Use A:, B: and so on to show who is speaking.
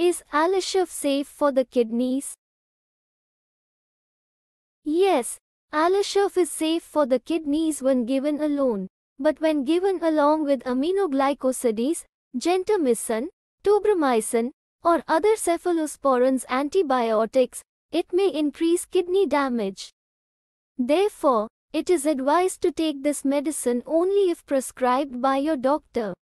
A: Is Alishev safe for the kidneys? Yes, Alishev is safe for the kidneys when given alone, but when given along with aminoglycosides, gentamicin, tobramycin, or other cephalosporins antibiotics, it may increase kidney damage. Therefore, it is advised to take this medicine only if prescribed by your doctor.